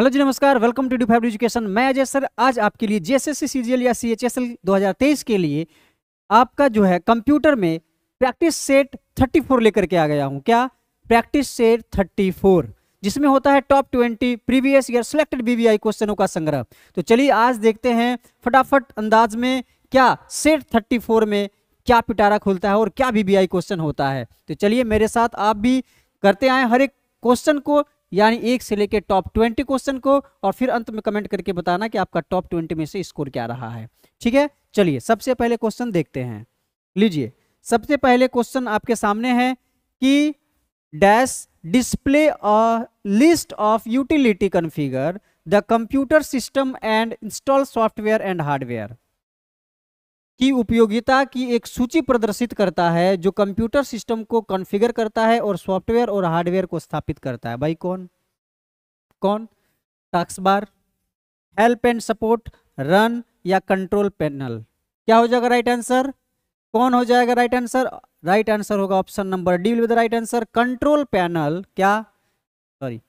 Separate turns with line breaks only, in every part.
Hello जी नमस्कार welcome to D five education मैं अजय सर आज आपके लिए जेएसएससी सीजीएल या सीएचएसएल 2023 के लिए आपका जो है कंप्यूटर में प्रैक्टिस सेट 34 लेकर के आ गया हूं क्या प्रैक्टिस सेट 34 जिसमें होता है top 20 previous year selected VVI क्वेश्चनों का संग्रह तो चलिए आज देखते हैं फटाफट अंदाज में क्या सेट थर्टी में क्या पिटारा खुलता है और क्या बी क्वेश्चन होता है तो चलिए मेरे साथ आप भी करते आए हर एक क्वेश्चन को यानी एक से लेकर टॉप ट्वेंटी क्वेश्चन को और फिर अंत में कमेंट करके बताना कि आपका टॉप ट्वेंटी में से स्कोर क्या रहा है ठीक है चलिए सबसे पहले क्वेश्चन देखते हैं लीजिए सबसे पहले क्वेश्चन आपके सामने है कि dash display a list of utility configure the computer system and install software and hardware की उपयोगिता की एक सूची प्रदर्शित करता है जो कंप्यूटर सिस्टम को कॉन्फ़िगर करता है और सॉफ्टवेयर और हार्डवेयर को स्थापित करता है भाई कौन कौन task bar help and support run या कंट्रोल पैनल क्या हो जाएगा राइट आंसर कौन हो जाएगा राइट आंसर राइट आंसर होगा option number D with right answer control panel क्या sorry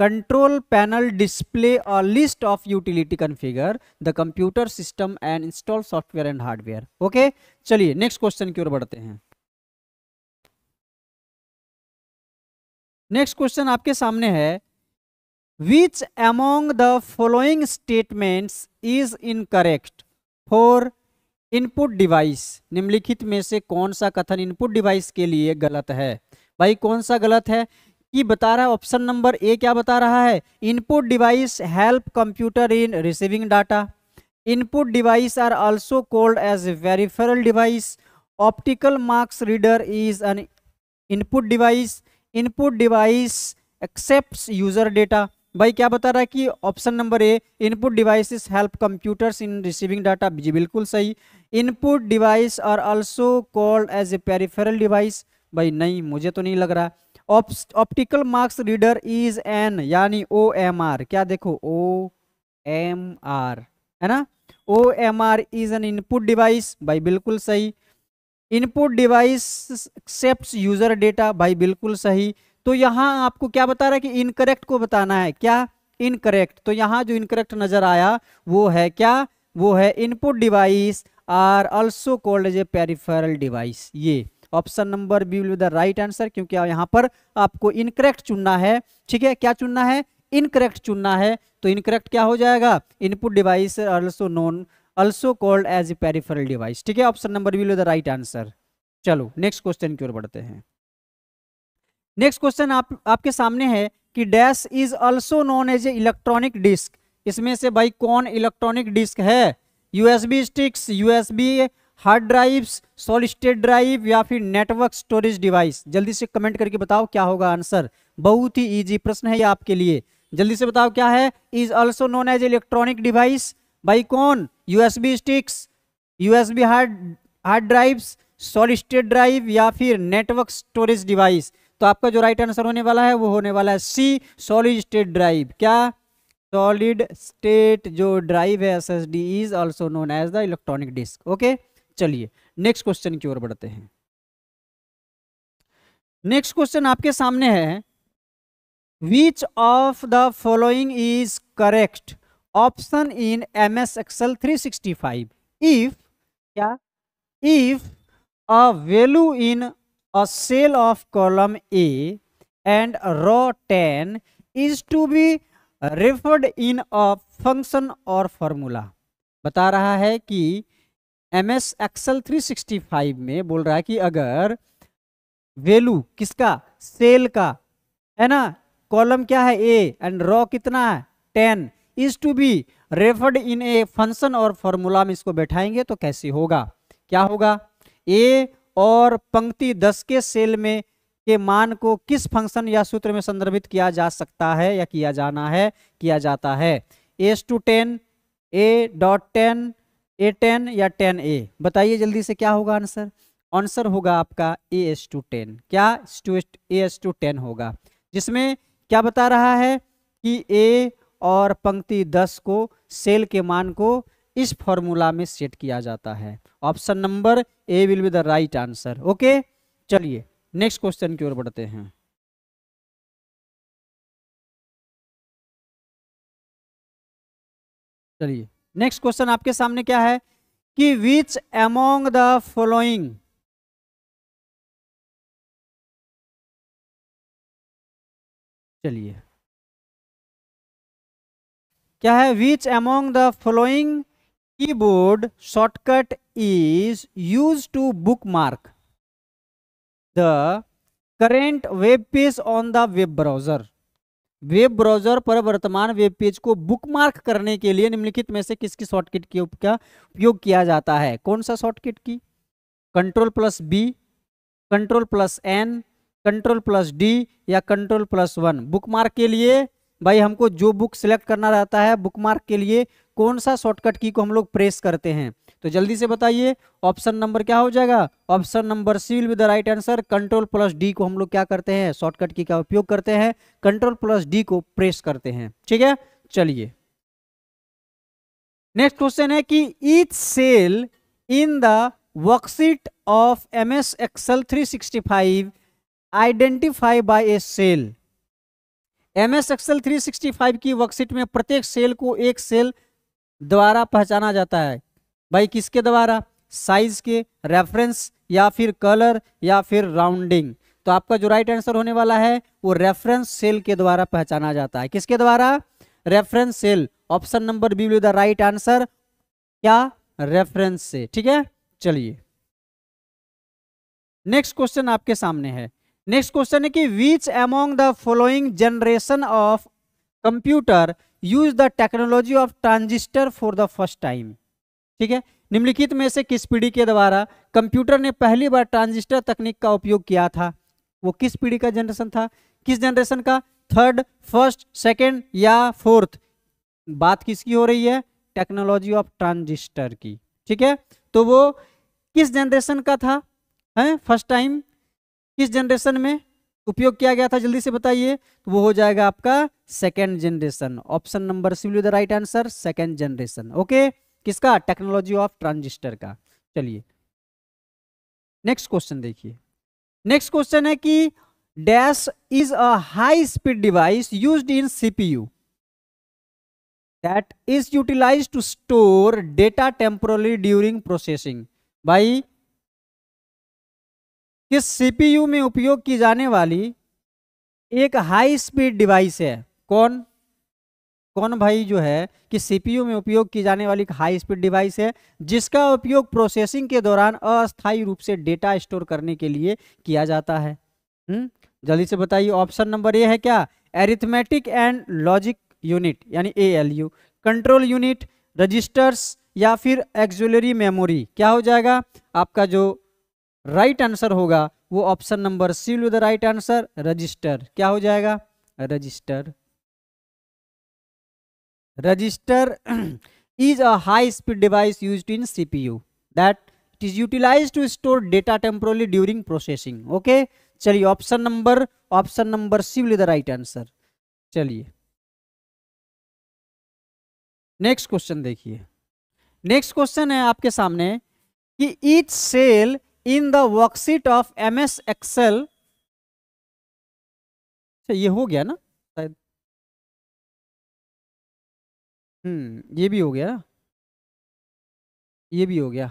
control panel display a list of utility configure the computer system and install software and hardware okay चलिए next question की ओर
बढ़ते हैं next question आपके सामने है which among the following statements
is incorrect for input device निम्नलिखित में से कौन सा कथन इनपुट डिवाइस के लिए गलत है भाई कौन सा गलत है ये बता रहा है ऑप्शन नंबर ए क्या बता रहा है input device help computer in receiving data input device are also called as peripheral device optical marks reader is an input device input device accept user data भाई क्या बता रहा है कि option number A input devices help computers in receiving data जी बिल्कुल सही input device are also called as a peripheral device भाई नहीं मुझे तो नहीं लग रहा optical marks reader is N यानी ओ एम आर क्या देखो ओ एम आर है ना O M R is an input device भाई बिल्कुल सही input device accept user data भाई बिल्कुल सही तो यहाँ आपको क्या बता रहा है कि इनकरेक्ट को बताना है क्या इनकरेक्ट तो यहाँ जो इनकरेक्ट नजर आया वो है क्या वो है input device are also called as a peripheral device ये option number B will be the right answer क्योंकि यहां पर आपको इनकरेक्ट चुनना है ठीक है क्या चुनना है इनकरेक्ट चुनना है तो इनकरेक्ट क्या हो जाएगा input device also known also called as a peripheral device ठीक है option number B will the right answer चलो नेक्स्ट क्वेश्चन की ओर बढ़ते हैं नेक्स्ट क्वेश्चन आप आपके सामने है कि dash is also known as a electronic disk इसमें से भाई कौन इलेक्ट्रॉनिक डिस्क है USB sticks USB hard drives solid state drive या फिर नेटवर्क स्टोरेज डिवाइस जल्दी से कमेंट करके बताओ क्या होगा आंसर बहुत ही ईजी प्रश्न है ये आपके लिए जल्दी से बताओ क्या है is also known as electronic device बाई कौन USB sticks USB hard hard drives solid state drive या फिर नेटवर्क स्टोरेज डिवाइस तो आपका जो राइट आंसर होने वाला है वो होने वाला है सी सॉलिड स्टेट ड्राइव क्या सॉलिड स्टेट जो ड्राइव है S S D is also known as the electronic disk okay चलिए नेक्स्ट क्वेश्चन की ओर बढ़ते हैं नेक्स्ट क्वेश्चन आपके सामने है which of the following is correct option in M S Excel three sixty five if क्या if a value in a cell of column A and row ten is to be referred in a function और formula बता रहा है कि M S Excel three sixty five में बोल रहा है कि अगर वेलू किसका सेल का है ना कॉलम क्या है ए एंड रॉ कितना है ten is to be referred in a function और फॉर्मूला में इसको बैठाएंगे तो कैसे होगा क्या होगा ए और पंक्ति दस के सेल में के मान को किस फंक्शन या सूत्र में संदर्भित किया जा सकता है या किया जाना है किया जाता है S two ten A dot ten A ten या टेन ए बताइए जल्दी से क्या होगा आंसर आंसर होगा आपका ए एस टू टेन क्या ए एस टू टेन होगा जिसमें क्या बता रहा है कि ए और पंक्ति दस को सेल के मान को इस फॉर्मूला में सेट किया जाता है option number A will be the right
answer okay चलिए नेक्स्ट क्वेश्चन की ओर बढ़ते हैं चलिए नेक्स्ट क्वेश्चन आपके सामने क्या है कि विच एमोंग द फॉलोइंग चलिए क्या है which among the
following keyboard shortcut is use to bookmark the current web page on the web browser web browser पर वर्तमान वेब पेज को बुकमार्क करने के लिए निम्नलिखित में से किसकी शॉर्टकट की का उपयोग किया जाता है कौन सा शॉर्टकट की control plus B control plus N control plus D या कंट्रोल प्लस वन बुकमार्क के लिए भाई हमको जो बुक सेलेक्ट करना रहता है बुक मार्क के लिए कौन सा शॉर्टकट की को हम लोग प्रेस करते हैं तो जल्दी से बताइए ऑप्शन नंबर क्या हो जाएगा option number C will be the right answer control plus D को हम लोग क्या करते हैं शॉर्टकट की का उपयोग करते हैं कंट्रोल प्लस डी को प्रेस करते हैं ठीक है चलिए नेक्स्ट क्वेश्चन है कि each cell in the worksheet of M S Excel three sixty five identify by a cell M S Excel three sixty five की वर्कशीट में प्रत्येक सेल को एक सेल द्वारा पहचाना जाता है भाई किसके द्वारा साइज के रेफरेंस या फिर कलर या फिर राउंडिंग तो आपका जो राइट आंसर होने वाला है वो रेफरेंस सेल के द्वारा पहचाना जाता है किसके द्वारा reference cell option number B will the right answer क्या रेफरेंस से ठीक है चलिए नेक्स्ट क्वेश्चन आपके सामने है नेक्स्ट क्वेश्चन है कि which among the following generation of computer use the technology of transistor for the first time ठीक है निम्नलिखित में से किस पीढ़ी के द्वारा कंप्यूटर ने पहली बार ट्रांजिस्टर तकनीक का उपयोग किया था वो किस पीढ़ी का जनरेशन था किस जनरेशन का थर्ड फर्स्ट सेकेंड या फोर्थ बात किसकी हो रही है टेक्नोलॉजी ऑफ ट्रांजिस्टर की ठीक है तो वो किस जनरेशन का था फर्स्ट टाइम किस जनरेशन में उपयोग किया गया था जल्दी से बताइए तो वो हो जाएगा आपका second generation option number C will the right answer second generation okay किसका टेक्नोलॉजी ऑफ ट्रांजिस्टर का चलिए नेक्स्ट क्वेश्चन देखिए नेक्स्ट क्वेश्चन है कि dash is a high speed device used in CPU that is utilize to store data temporally during processing भाई कि CPU में उपयोग की जाने वाली एक हाई स्पीड डिवाइस है कौन कौन भाई जो है कि सीपीयू में उपयोग की जाने वाली एक हाई स्पीड डिवाइस है जिसका उपयोग प्रोसेसिंग के दौरान अस्थायी रूप से डेटा स्टोर करने के लिए किया जाता है हुँ? हम्म? जल्दी से बताइए ऑप्शन नंबर ए है क्या एरिथमेटिक एंड लॉजिक यूनिट यानी A L U control unit registers या फिर एक्जुलरी मेमोरी क्या हो जाएगा आपका जो राइट आंसर होगा वो option number C will the right answer register क्या हो जाएगा register register is a high speed device used in CPU that it is utilize to store data temporally during processing okay चलिए option number option number C will the right answer चलिए next question देखिए next question है आपके सामने कि each cell in the
worksheet of M S Excel ये हो गया ना शायद हम्म ये भी हो गया ना ये भी हो गया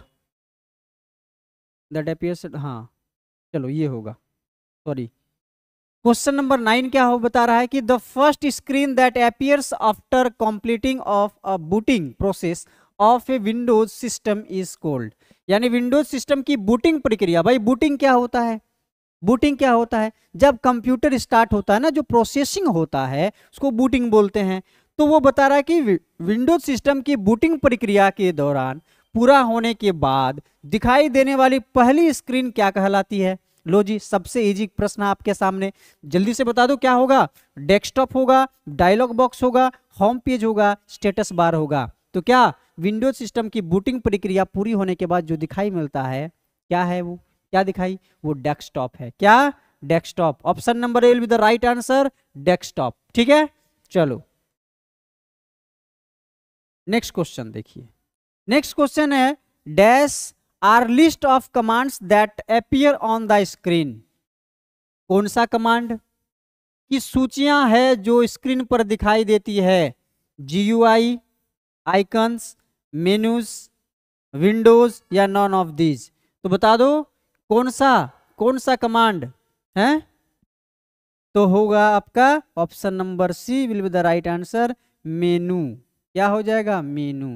दैट अपियर्स हाँ चलो ये होगा सॉरी क्वेश्चन नंबर नाइन क्या हो बता रहा है कि
the first screen that appears after completing of a booting process of a Windows system is called यानी विंडोज सिस्टम की बूटिंग प्रक्रिया भाई बूटिंग क्या होता है बूटिंग क्या होता है जब कंप्यूटर स्टार्ट होता है ना जो प्रोसेसिंग होता है उसको बूटिंग बोलते हैं तो वो बता रहा है कि विंडोज सिस्टम की बूटिंग प्रक्रिया के दौरान पूरा होने के बाद दिखाई देने वाली पहली स्क्रीन क्या कहलाती है लो जी सबसे इजी प्रश्न आपके सामने जल्दी से बता दो क्या होगा डेस्कटॉप होगा डायलॉग बॉक्स होगा होम पेज होगा स्टेटस बार होगा तो क्या विंडोज सिस्टम की बूटिंग प्रक्रिया पूरी होने के बाद जो दिखाई मिलता है क्या है वो क्या दिखाई वो डेस्कटॉप है क्या desktop option number A will be the right answer desktop ठीक है चलो नेक्स्ट क्वेश्चन देखिए नेक्स्ट क्वेश्चन है dash are list of commands that appear on the screen कौन सा कमांड की सूचियां है जो स्क्रीन पर दिखाई देती है G U I icons menus windows या नॉन ऑफ दीज तो बता दो कौन सा कौन सा कमांड है तो होगा आपका option number C will be the right answer menu क्या हो जाएगा menu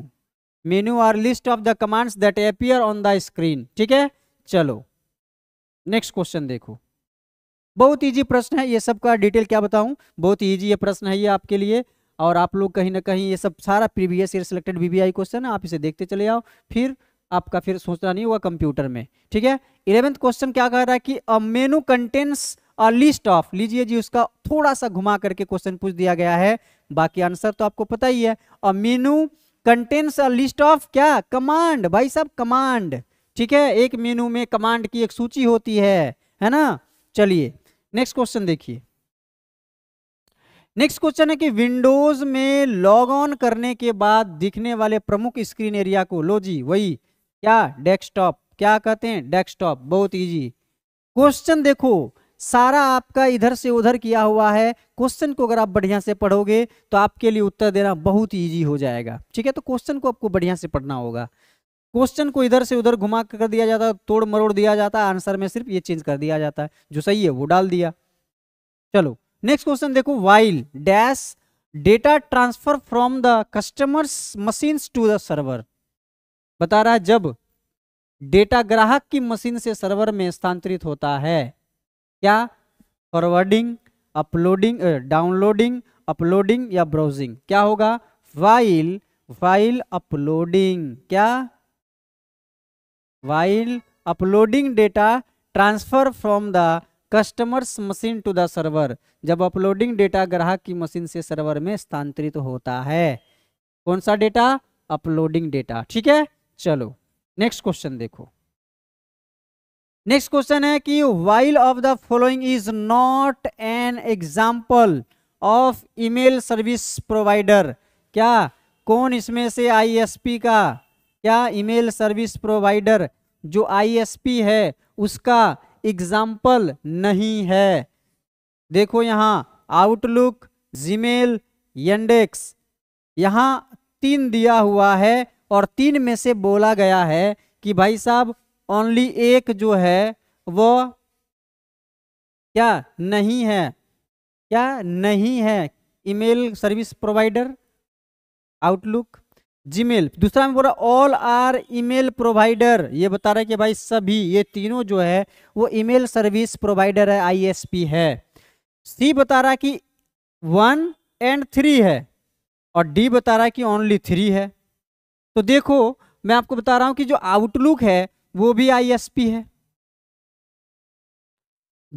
menu are list of the commands that appear on the screen ठीक है चलो नेक्स्ट क्वेश्चन देखो बहुत इजी प्रश्न है ये सबका डिटेल क्या बताऊं बहुत इजी ये प्रश्न है ये आपके लिए और आप लोग कहीं ना कहीं ये सब सारा previous year selected VVI question है आप इसे देखते चले जाओ फिर आपका फिर सोचना नहीं होगा कंप्यूटर में ठीक है इलेवेंथ क्वेश्चन क्या कह रहा है कि a menu contents a list of लीजिए जी उसका थोड़ा सा घुमा करके क्वेश्चन पूछ दिया गया है बाकी आंसर तो आपको पता ही है a menu contents a list of क्या कमांड भाई साहब कमांड ठीक है एक मेनू में कमांड की एक सूची होती है है ना चलिए नेक्स्ट क्वेश्चन देखिए नेक्स्ट क्वेश्चन है कि विंडोज में लॉग ऑन करने के बाद दिखने वाले प्रमुख स्क्रीन एरिया को लो जी वही क्या डेस्कटॉप क्या कहते हैं डेस्कटॉप बहुत इजी क्वेश्चन देखो सारा आपका इधर से उधर किया हुआ है क्वेश्चन को अगर आप बढ़िया से पढ़ोगे तो आपके लिए उत्तर देना बहुत ईजी हो जाएगा ठीक है तो क्वेश्चन को आपको बढ़िया से पढ़ना होगा क्वेश्चन को इधर से उधर घुमा कर दिया जाता है तोड़ मरोड़ दिया जाता है आंसर में सिर्फ ये चेंज कर दिया जाता है जो सही है वो डाल दिया चलो नेक्स्ट क्वेश्चन देखो while dash data transfer from the customers machine to the server बता रहा है जब डेटा ग्राहक की मशीन से सर्वर में स्थानांतरित होता है क्या फॉरवर्डिंग अपलोडिंग डाउनलोडिंग अपलोडिंग या ब्राउजिंग क्या होगा वाइल वाइल अपलोडिंग क्या while uploading data transfer from the customers machine to the server जब अपलोडिंग डेटा ग्राहक की मशीन से सर्वर में स्थानांतरित तो होता है कौन सा डेटा अपलोडिंग डेटा ठीक है चलो नेक्स्ट क्वेश्चन देखो नेक्स्ट क्वेश्चन है कि which of the following is not an example of email service provider क्या कौन इसमें से आईएसपी का क्या ईमेल सर्विस प्रोवाइडर जो आईएसपी है उसका एग्जाम्पल नहीं है देखो यहाँ आउटलुक जीमेल यंडेक्स यहाँ तीन दिया हुआ है और तीन में से बोला गया है कि भाई साहब ओनली एक जो है वो क्या नहीं है क्या नहीं है email service provider Outlook Gmail दूसरा में बोला ऑल आर ईमेल प्रोवाइडर ये बता रहा है कि भाई सभी ये तीनों जो है वो ईमेल सर्विस प्रोवाइडर है आईएसपी है सी बता रहा कि वन एंड थ्री है और डी बता रहा है कि ओनली थ्री है तो देखो मैं आपको बता रहा हूँ कि जो आउटलुक है वो भी आईएसपी है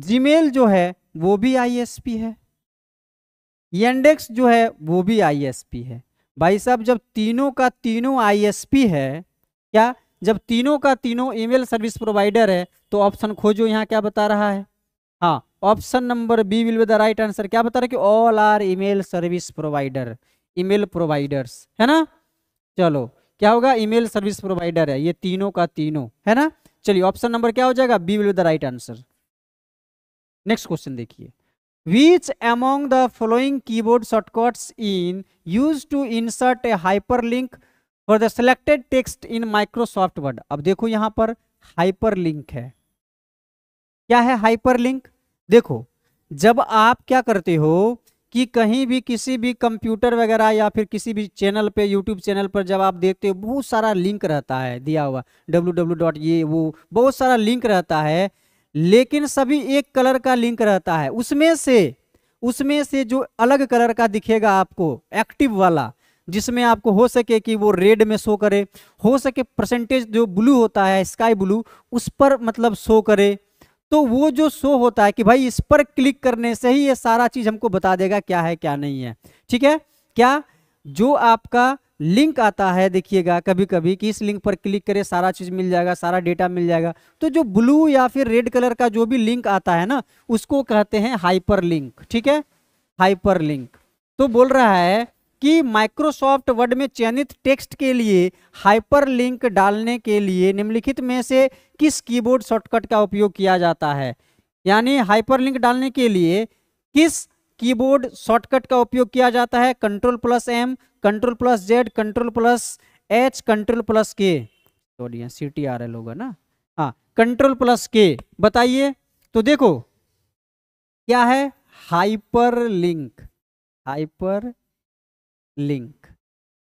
जीमेल जो है वो भी आईएसपी है इंडेक्स जो है वो भी आईएसपी है भाई साहब जब तीनों का तीनों आईएसपी है क्या जब तीनों का तीनों ईमेल सर्विस प्रोवाइडर है तो ऑप्शन खोजो यहाँ क्या बता रहा है हाँ option number B will be the right answer क्या बता रहा है कि all are email service provider email providers है ना चलो क्या होगा ईमेल सर्विस प्रोवाइडर है ये तीनों का तीनों है ना चलिए ऑप्शन नंबर क्या हो जाएगा B will be the right answer next question देखिए Which among the following keyboard shortcuts in used to insert a hyperlink for the selected text in Microsoft Word? अब देखो यहां पर hyperlink है क्या है hyperlink? देखो जब आप क्या करते हो कि कहीं भी किसी भी कंप्यूटर वगैरह या फिर किसी भी चैनल पे YouTube चैनल पर जब आप देखते हो बहुत सारा लिंक रहता है दिया हुआ डब्ल्यू डब्ल्यू डॉट ये वो बहुत सारा लिंक रहता है लेकिन सभी एक कलर का लिंक रहता है उसमें से उसमें से जो अलग कलर का दिखेगा आपको एक्टिव वाला जिसमें आपको हो सके कि वो रेड में शो करे हो सके परसेंटेज जो ब्लू होता है स्काई ब्लू उस पर मतलब शो करे तो वो जो शो होता है कि भाई इस पर क्लिक करने से ही ये सारा चीज़ हमको बता देगा क्या है क्या नहीं है ठीक है क्या जो आपका लिंक आता है देखिएगा कभी कभी कि इस लिंक पर क्लिक करें सारा चीज़ मिल जाएगा सारा डेटा मिल जाएगा तो जो ब्लू या फिर रेड कलर का जो भी लिंक आता है ना उसको कहते हैं हाइपर लिंक ठीक है हाइपर लिंक तो बोल रहा है कि माइक्रोसॉफ्ट वर्ड में चयनित टेक्स्ट के लिए हाइपर लिंक डालने के लिए निम्नलिखित में से किस कीबोर्ड शॉर्टकट का उपयोग किया जाता है यानी हाइपर लिंक डालने के लिए किस कीबोर्ड शॉर्टकट का उपयोग किया जाता है control plus M control plus Z control plus H control plus K sorry यहाँ सी टी आर एल होगा ना हाँ कंट्रोल प्लस के बताइए तो देखो क्या है हाइपर लिंक हाइपर लिंक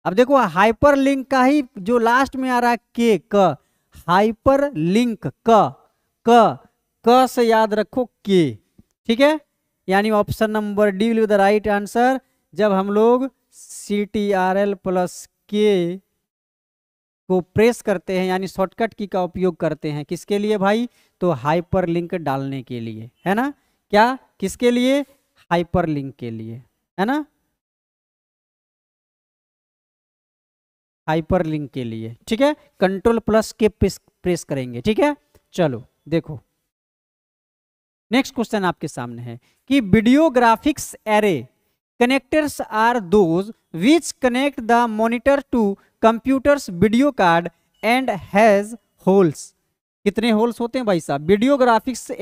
अब देखो हाइपर लिंक का ही जो लास्ट में आ रहा है के क हाइपर लिंक क क क से याद रखो के ठीक है यानी option number D will the right answer जब हम लोग C T R L plus K को प्रेस करते हैं यानी शॉर्टकट की का उपयोग करते हैं किसके लिए भाई तो हाइपर लिंक डालने के लिए है ना क्या किसके लिए हाइपर लिंक के लिए है ना हाइपर लिंक के लिए ठीक है control plus K press, press करेंगे ठीक है चलो देखो नेक्स्ट क्वेश्चन आपके सामने है कि video graphics array Connectors are those which connect the monitor to computer's video card and has holes. कितने होल्स होते हैं भाई साहब वीडियो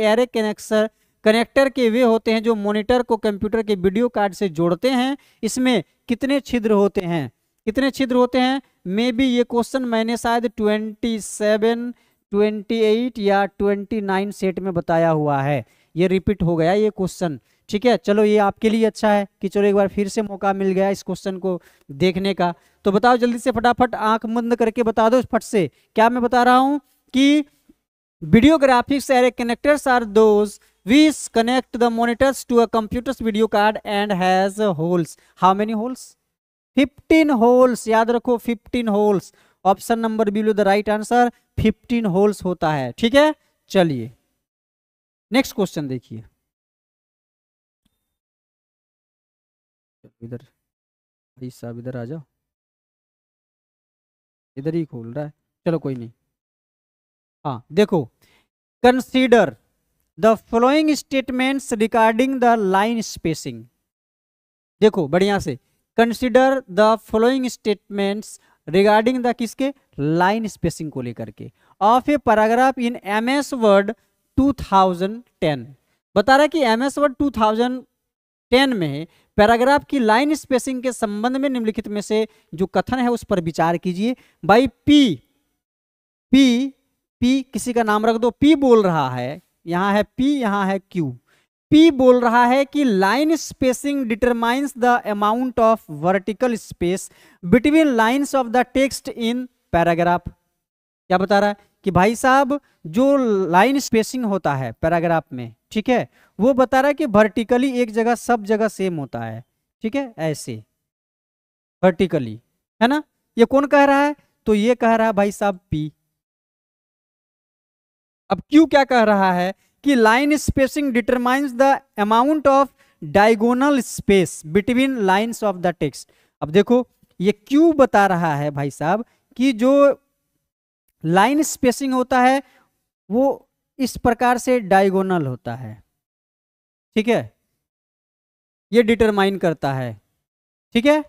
एरे कनेक्शन कनेक्टर के वे होते हैं जो मॉनिटर को कंप्यूटर के वीडियो कार्ड से जोड़ते हैं इसमें कितने छिद्र होते हैं कितने छिद्र होते हैं मे बी ये क्वेश्चन मैंने शायद ट्वेंटी सेवन ट्वेंटी एट या ट्वेंटी नाइन सेट में बताया हुआ है ये रिपीट हो गया ये क्वेश्चन ठीक है चलो ये आपके लिए अच्छा है कि चलो एक बार फिर से मौका मिल गया इस क्वेश्चन को देखने का तो बताओ जल्दी से फटाफट आंख बंद करके बता दो फट से क्या मैं बता रहा हूँ कि video graphics array connectors are those which connect the monitors to a computer's video card and has holes how many holes 15 याद रखो 15 होल्स ऑप्शन नंबर बी लो द राइट आंसर 15 होल्स होता है ठीक है चलिए
नेक्स्ट क्वेश्चन देखिए इधर भाई साहब इधर आ जाओ इधर ही खोल रहा है चलो कोई नहीं हाँ देखो consider
the following statements regarding the line spacing देखो बढ़िया से consider the following statements regarding the किसके लाइन स्पेसिंग को लेकर के of a paragraph in M S Word 2010 बता रहा है कि एम एस वर्ड टू में पैराग्राफ की लाइन स्पेसिंग के संबंध में निम्नलिखित में से जो कथन है उस पर विचार कीजिए बाई पी पी पी किसी का नाम रख दो पी बोल रहा है यहां है पी यहां है क्यू पी बोल रहा है कि line spacing determines the amount of vertical space between lines of the text in paragraph क्या बता रहा है कि भाई साहब जो लाइन स्पेसिंग होता है पैराग्राफ में ठीक है वो बता रहा है कि वर्टिकली एक जगह सब जगह सेम होता है ठीक है ऐसे वर्टिकली है ना ये कौन कह रहा है तो ये कह रहा है भाई साहब पी अब क्यू क्या कह रहा है कि line spacing determines the amount of diagonal space between lines of the text अब देखो ये क्यू बता रहा है भाई साहब कि जो लाइन स्पेसिंग होता है वो इस प्रकार से डायगोनल होता है ठीक है ये डिटरमाइन करता है ठीक है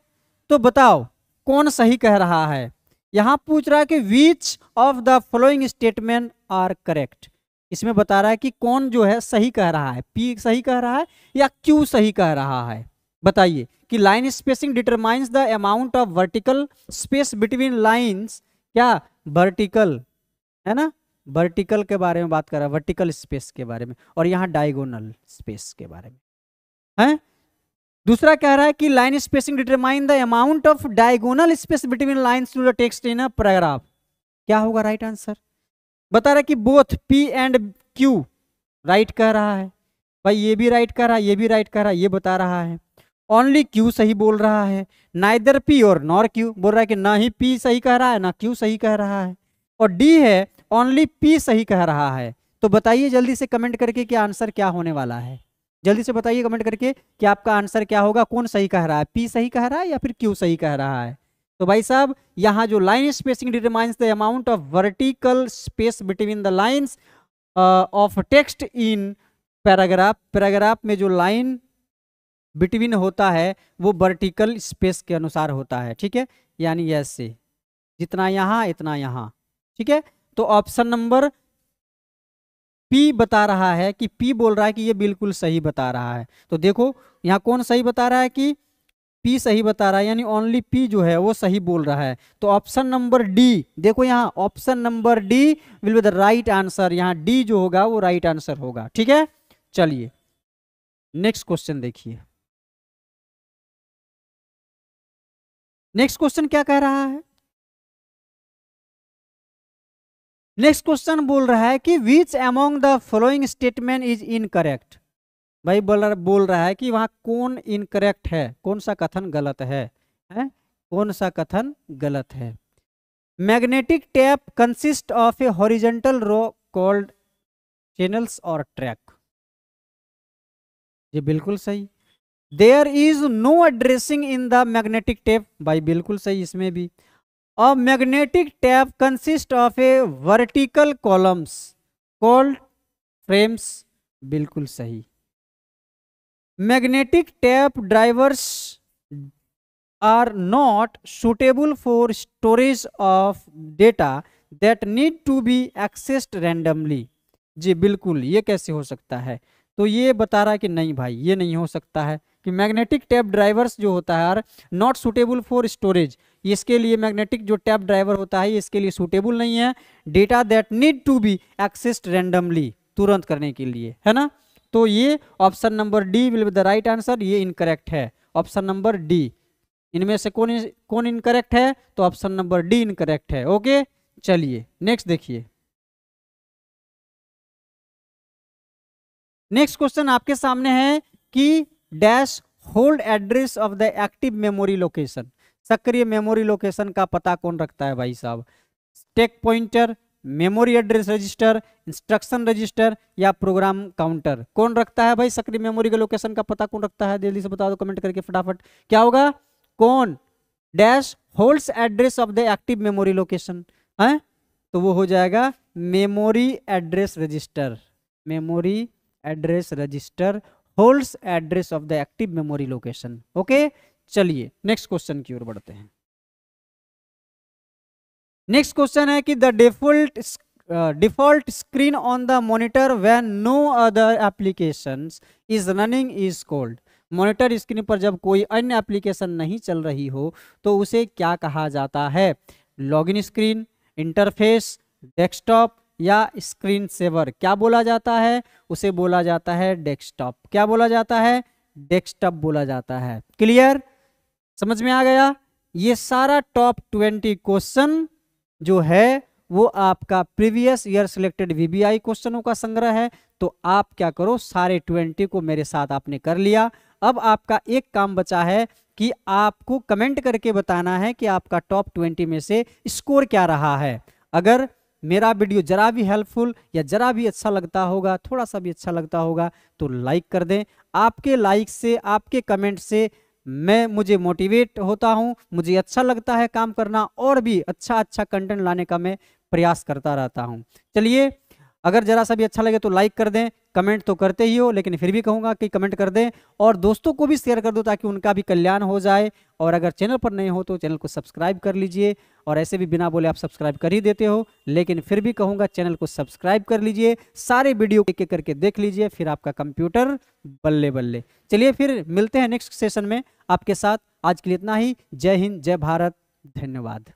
तो बताओ कौन सही कह रहा है यहां पूछ रहा है कि which of the following statement are correct इसमें बता रहा है कि कौन जो है सही कह रहा है पी सही कह रहा है या क्यू सही कह रहा है बताइए कि line spacing determines the amount of vertical space between lines क्या वर्टिकल है ना वर्टिकल के बारे में बात कर रहा है वर्टिकल स्पेस के बारे में और यहाँ डायगोनल स्पेस के बारे में है दूसरा कह रहा है कि line spacing determine the amount of diagonal space between line to the text in a paragraph क्या होगा राइट आंसर बता रहा है कि both P and Q right कह रहा है भाई ये भी राइट कह रहा है ये भी राइट कह रहा है ये बता रहा है ओनली क्यू सही बोल रहा है नाइदर पी और नॉर क्यू बोल रहा है कि ना ही पी सही कह रहा है ना क्यू सही कह रहा है और डी है ओनली पी सही कह रहा है तो बताइए जल्दी से कमेंट करके कि आंसर क्या होने वाला है जल्दी से बताइए कमेंट करके कि आपका आंसर क्या होगा कौन सही कह रहा है पी सही कह रहा है या फिर क्यू सही कह रहा है तो भाई साहब यहाँ जो line spacing determines the amount of vertical space between the lines of text in paragraph paragraph में जो लाइन बिटवीन होता है वो वर्टिकल स्पेस के अनुसार होता है ठीक है यानी से जितना यहाँ इतना यहाँ ठीक है तो ऑप्शन नंबर पी बता रहा है कि पी बोल रहा है कि ये बिल्कुल सही बता रहा है तो देखो यहाँ कौन सही बता रहा है कि पी सही बता रहा है यानी ओनली पी जो है वो सही बोल रहा है तो ऑप्शन नंबर डी देखो यहाँ option number D will be the right answer यहाँ डी जो होगा वो राइट right आंसर
होगा ठीक है चलिए नेक्स्ट क्वेश्चन देखिए नेक्स्ट क्वेश्चन क्या कह रहा है नेक्स्ट क्वेश्चन बोल रहा है कि which among the following
statement is incorrect भाई बोल बोल रहा है कि वहां कौन इनकरेक्ट है कौन सा कथन गलत है, है? कौन सा कथन गलत है magnetic tape consist of a horizontal row called channels और ट्रैक ये बिल्कुल सही there is no addressing in the magnetic tape भाई बिल्कुल सही इसमें भी a magnetic tape consist of a vertical columns called frames बिल्कुल सही magnetic tape drivers are not suitable for storage of data that need to be accessed randomly जी बिल्कुल ये कैसे हो सकता है तो ये बता रहा है कि नहीं भाई ये नहीं हो सकता है कि मैग्नेटिक टैप ड्राइवर्स जो होता है are not suitable for storage इसके लिए मैग्नेटिक जो टैप ड्राइवर होता है इसके लिए सुटेबल नहीं है data that need to be accessed randomly तुरंत करने के लिए है ना तो ये option number D will be the right answer ये इनकरेक्ट है ऑप्शन नंबर डी इनमें से कौन कौन इनकरेक्ट है तो ऑप्शन नंबर डी इनकरेक्ट है
ओके चलिए नेक्स्ट देखिए नेक्स्ट क्वेश्चन आपके सामने है कि dash hold address
of the active memory location सक्रिय मेमोरी लोकेशन का पता कौन रखता है भाई साहब stack pointer memory address register instruction register या प्रोग्राम काउंटर कौन रखता है भाई सक्रिय मेमोरी के लोकेशन का पता कौन रखता है जल्दी से बता दो कमेंट करके फटाफट क्या होगा कौन dash holds address of the active memory location है तो वो हो जाएगा memory address register memory address register holds address of the active memory location okay चलिए नेक्स्ट क्वेश्चन की ओर बढ़ते हैं नेक्स्ट क्वेश्चन है कि the default default screen on the monitor when no other applications is running is called monitor screen पर जब कोई अन्य एप्लीकेशन नहीं चल रही हो तो उसे क्या कहा जाता है लॉगिन स्क्रीन इंटरफेस डेस्कटॉप या स्क्रीन सेवर क्या बोला जाता है उसे बोला जाता है डेस्कटॉप क्या बोला जाता है डेस्कटॉप बोला जाता है क्लियर समझ में आ गया ये सारा टॉप ट्वेंटी क्वेश्चन जो है वो आपका प्रीवियस ईयर सिलेक्टेड वीबीआई क्वेश्चनों का संग्रह है तो आप क्या करो सारे ट्वेंटी को मेरे साथ आपने कर लिया अब आपका एक काम बचा है कि आपको कमेंट करके बताना है कि आपका टॉप ट्वेंटी में से स्कोर क्या रहा है अगर मेरा वीडियो ज़रा भी हेल्पफुल या ज़रा भी अच्छा लगता होगा थोड़ा सा भी अच्छा लगता होगा तो लाइक कर दें आपके लाइक से आपके कमेंट से मैं मुझे मोटिवेट होता हूँ मुझे अच्छा लगता है काम करना और भी अच्छा अच्छा कंटेंट लाने का मैं प्रयास करता रहता हूँ चलिए अगर ज़रा सा भी अच्छा लगे तो लाइक कर दें कमेंट तो करते ही हो लेकिन फिर भी कहूँगा कि कमेंट कर दें और दोस्तों को भी शेयर कर दो ताकि उनका भी कल्याण हो जाए और अगर चैनल पर नए हो तो चैनल को सब्सक्राइब कर लीजिए और ऐसे भी बिना बोले आप सब्सक्राइब कर ही देते हो लेकिन फिर भी कहूँगा चैनल को सब्सक्राइब कर लीजिए सारे वीडियो एक एक करके देख लीजिए फिर आपका कंप्यूटर बल्ले बल्ले चलिए फिर मिलते हैं नेक्स्ट सेशन में आपके साथ आज के लिए इतना ही जय हिंद जय भारत धन्यवाद